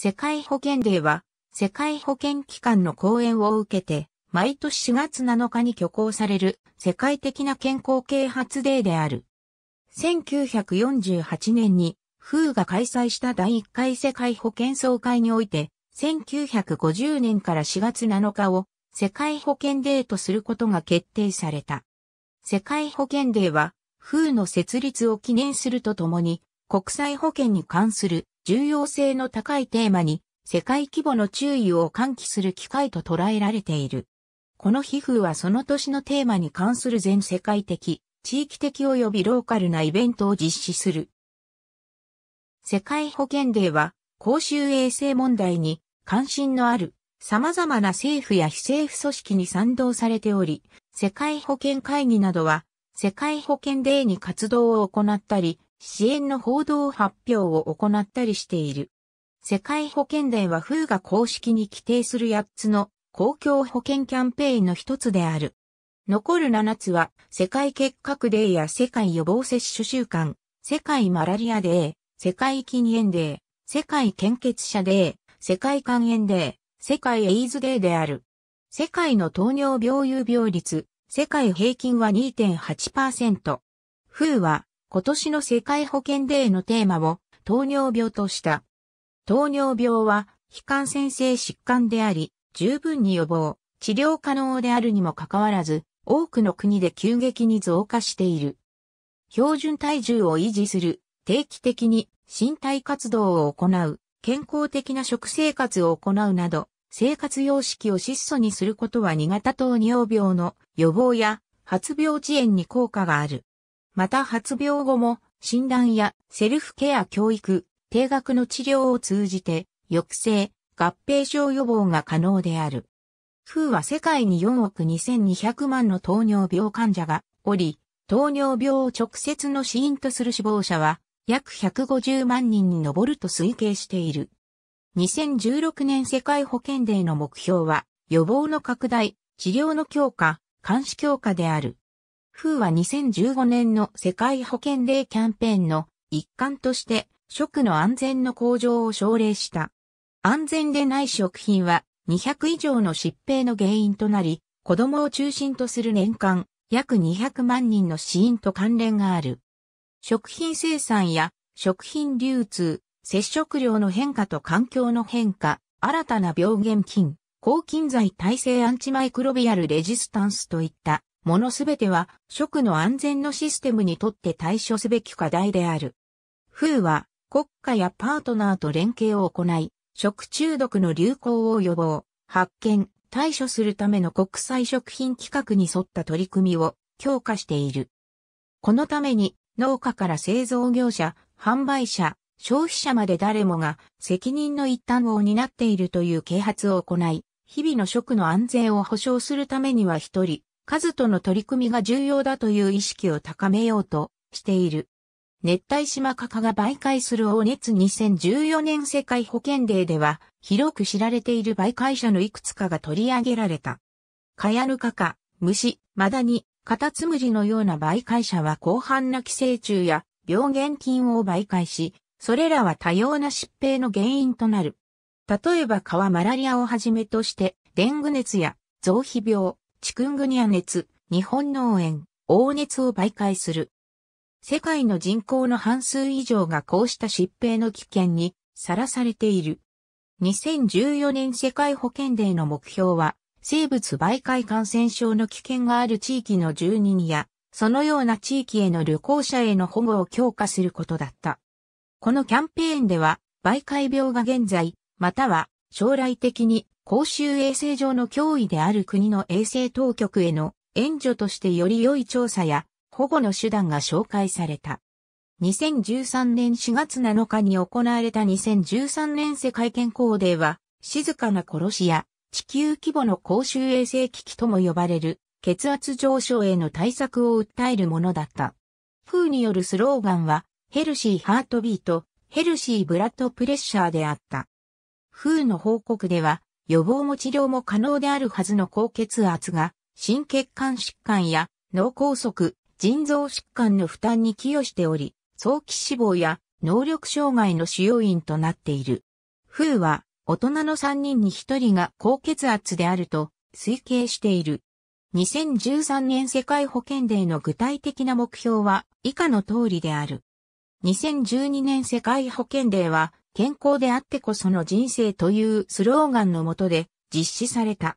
世界保健デーは、世界保健機関の講演を受けて、毎年4月7日に挙行される世界的な健康啓発デーである。1948年に、フーが開催した第1回世界保健総会において、1950年から4月7日を世界保健デーとすることが決定された。世界保健デーは、フーの設立を記念するとともに、国際保健に関する重要性の高いテーマに世界規模の注意を喚起する機会と捉えられている。この皮膚はその年のテーマに関する全世界的、地域的及びローカルなイベントを実施する。世界保健デーは公衆衛生問題に関心のある様々な政府や非政府組織に賛同されており、世界保健会議などは世界保健デーに活動を行ったり、支援の報道発表を行ったりしている。世界保健連は FU が公式に規定する8つの公共保健キャンペーンの一つである。残る7つは、世界結核デーや世界予防接種週間、世界マラリアデー、世界禁煙デー、世界献血者デー、世界肝炎デー、世界エイズデーである。世界の糖尿病有病率、世界平均は2.8%。風は、今年の世界保健デーのテーマを糖尿病とした。糖尿病は非感染性疾患であり、十分に予防、治療可能であるにもかかわらず、多くの国で急激に増加している。標準体重を維持する、定期的に身体活動を行う、健康的な食生活を行うなど、生活様式を質素にすることは2型糖尿病の予防や発病遅延に効果がある。また発病後も診断やセルフケア教育、定額の治療を通じて抑制、合併症予防が可能である。フーは世界に4億2200万の糖尿病患者がおり、糖尿病を直接の死因とする死亡者は約150万人に上ると推計している。2016年世界保健デーの目標は予防の拡大、治療の強化、監視強化である。風は2015年の世界保健令キャンペーンの一環として食の安全の向上を奨励した。安全でない食品は200以上の疾病の原因となり、子供を中心とする年間約200万人の死因と関連がある。食品生産や食品流通、摂食量の変化と環境の変化、新たな病原菌、抗菌剤耐性アンチマイクロビアルレジスタンスといったものすべては食の安全のシステムにとって対処すべき課題である。風は国家やパートナーと連携を行い、食中毒の流行を予防、発見、対処するための国際食品規格に沿った取り組みを強化している。このために農家から製造業者、販売者、消費者まで誰もが責任の一端を担っているという啓発を行い、日々の食の安全を保障するためには一人、数との取り組みが重要だという意識を高めようとしている。熱帯島カカが媒介する大熱2014年世界保健デーでは、広く知られている媒介者のいくつかが取り上げられた。カヤヌカカ、虫、マダニ、カタツムリのような媒介者は広範な寄生虫や病原菌を媒介し、それらは多様な疾病の原因となる。例えばカワマラリアをはじめとして、デング熱や、臓皮病、チクングニア熱、日本農園、黄熱を媒介する。世界の人口の半数以上がこうした疾病の危険にさらされている。2014年世界保健デーの目標は、生物媒介感染症の危険がある地域の住人や、そのような地域への旅行者への保護を強化することだった。このキャンペーンでは、媒介病が現在、または将来的に公衆衛生上の脅威である国の衛生当局への援助としてより良い調査や保護の手段が紹介された。2013年4月7日に行われた2013年世界健康デーは、静かな殺しや地球規模の公衆衛生危機とも呼ばれる血圧上昇への対策を訴えるものだった。風によるスローガンは、ヘルシーハートビート、ヘルシーブラッドプレッシャーであった。風の報告では、予防も治療も可能であるはずの高血圧が、心血管疾患や脳梗塞、腎臓疾患の負担に寄与しており、早期死亡や能力障害の主要因となっている。風は、大人の3人に1人が高血圧であると推計している。2013年世界保健デーの具体的な目標は以下の通りである。2012年世界保健デーは健康であってこその人生というスローガンのもとで実施された。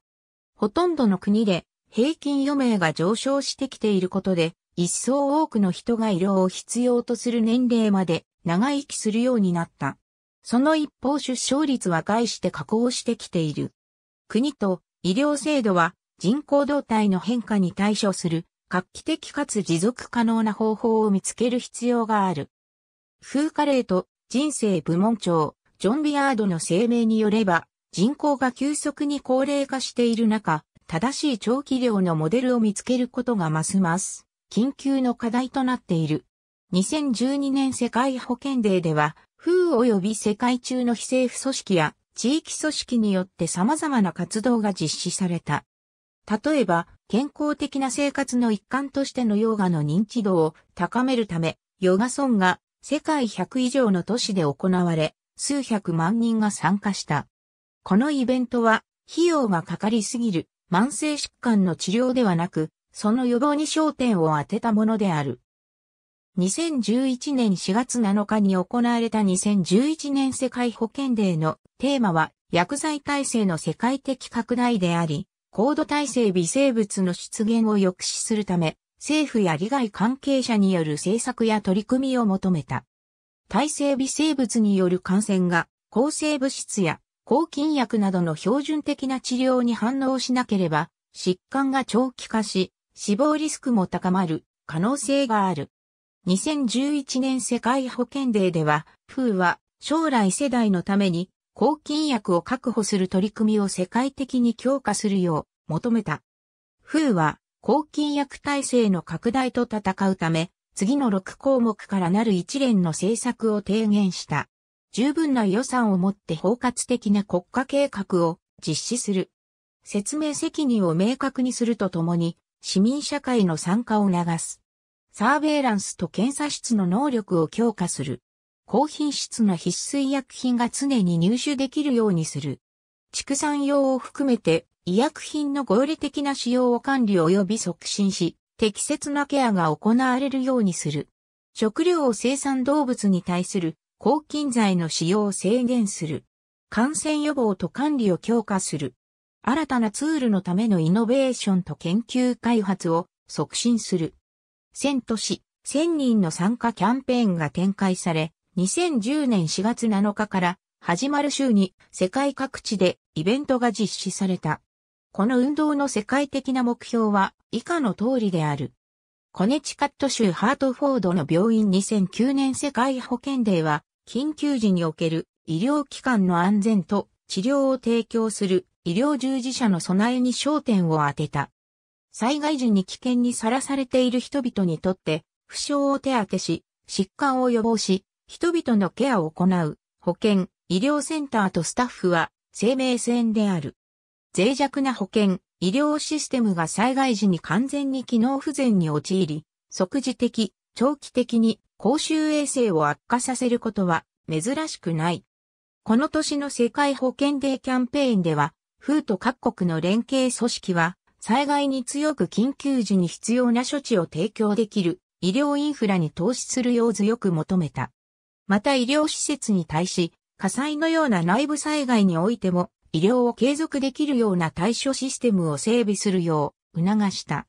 ほとんどの国で平均余命が上昇してきていることで、一層多くの人が医療を必要とする年齢まで長生きするようになった。その一方出生率は概して下降してきている。国と医療制度は人口動態の変化に対処する画期的かつ持続可能な方法を見つける必要がある。風化例と人生部門長、ジョン・ビアードの声明によれば、人口が急速に高齢化している中、正しい長期量のモデルを見つけることがますます、緊急の課題となっている。2012年世界保健デーでは、風及び世界中の非政府組織や地域組織によって様々な活動が実施された。例えば、健康的な生活の一環としてのヨガの認知度を高めるため、ヨガソンが世界100以上の都市で行われ、数百万人が参加した。このイベントは、費用がかかりすぎる慢性疾患の治療ではなく、その予防に焦点を当てたものである。2011年4月7日に行われた2011年世界保健デーのテーマは薬剤耐性の世界的拡大であり、高度耐性微生物の出現を抑止するため、政府や利害関係者による政策や取り組みを求めた。耐性微生物による感染が抗生物質や抗菌薬などの標準的な治療に反応しなければ疾患が長期化し死亡リスクも高まる可能性がある。2011年世界保健デーでは、風は将来世代のために抗菌薬を確保する取り組みを世界的に強化するよう求めた。風は抗菌薬体制の拡大と戦うため、次の6項目からなる一連の政策を提言した。十分な予算をもって包括的な国家計画を実施する。説明責任を明確にするとともに、市民社会の参加を促す。サーベイランスと検査室の能力を強化する。高品質な必須医薬品が常に入手できるようにする。畜産用を含めて医薬品の合理的な使用を管理及び促進し、適切なケアが行われるようにする。食料を生産動物に対する抗菌剤の使用を制限する。感染予防と管理を強化する。新たなツールのためのイノベーションと研究開発を促進する。1000都市、1000人の参加キャンペーンが展開され、2010年4月7日から始まる週に世界各地でイベントが実施された。この運動の世界的な目標は以下の通りである。コネチカット州ハートフォードの病院2009年世界保健デーは、緊急時における医療機関の安全と治療を提供する医療従事者の備えに焦点を当てた。災害時に危険にさらされている人々にとって、負傷を手当てし、疾患を予防し、人々のケアを行う、保健、医療センターとスタッフは生命線である。脆弱な保険、医療システムが災害時に完全に機能不全に陥り、即時的、長期的に公衆衛生を悪化させることは珍しくない。この年の世界保健デーキャンペーンでは、風と各国の連携組織は、災害に強く緊急時に必要な処置を提供できる医療インフラに投資するよう強く求めた。また医療施設に対し、火災のような内部災害においても医療を継続できるような対処システムを整備するよう促した。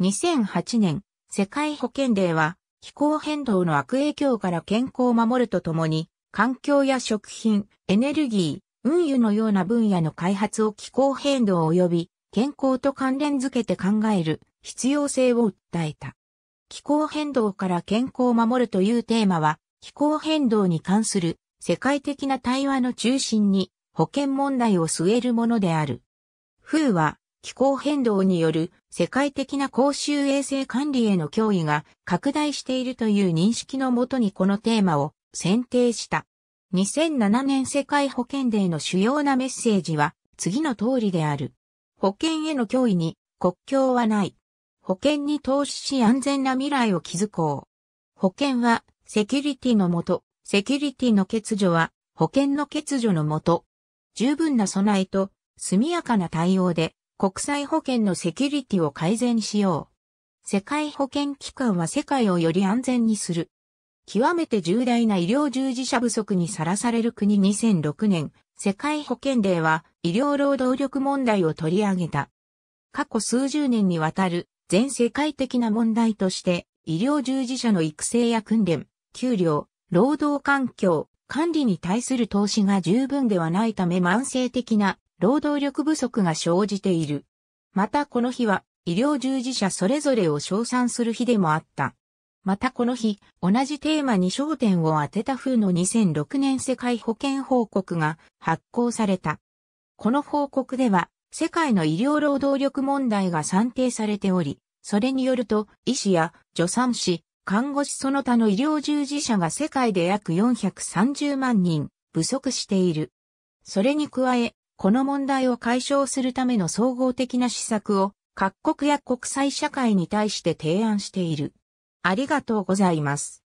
2008年、世界保健令は気候変動の悪影響から健康を守るとともに、環境や食品、エネルギー、運輸のような分野の開発を気候変動及び健康と関連づけて考える必要性を訴えた。気候変動から健康を守るというテーマは、気候変動に関する世界的な対話の中心に保険問題を据えるものである。風は気候変動による世界的な公衆衛生管理への脅威が拡大しているという認識のもとにこのテーマを選定した。2007年世界保険デーの主要なメッセージは次の通りである。保険への脅威に国境はない。保険に投資し安全な未来を築こう。保険はセキュリティのもと、セキュリティの欠如は保険の欠如のもと、十分な備えと速やかな対応で国際保険のセキュリティを改善しよう。世界保険機関は世界をより安全にする。極めて重大な医療従事者不足にさらされる国2006年、世界保険令は医療労働力問題を取り上げた。過去数十年にわたる全世界的な問題として医療従事者の育成や訓練、給料、労働環境、管理に対する投資が十分ではないため慢性的な労働力不足が生じている。またこの日は医療従事者それぞれを称賛する日でもあった。またこの日、同じテーマに焦点を当てた風の2006年世界保健報告が発行された。この報告では、世界の医療労働力問題が算定されており、それによると、医師や助産師、看護師その他の医療従事者が世界で約430万人不足している。それに加え、この問題を解消するための総合的な施策を各国や国際社会に対して提案している。ありがとうございます。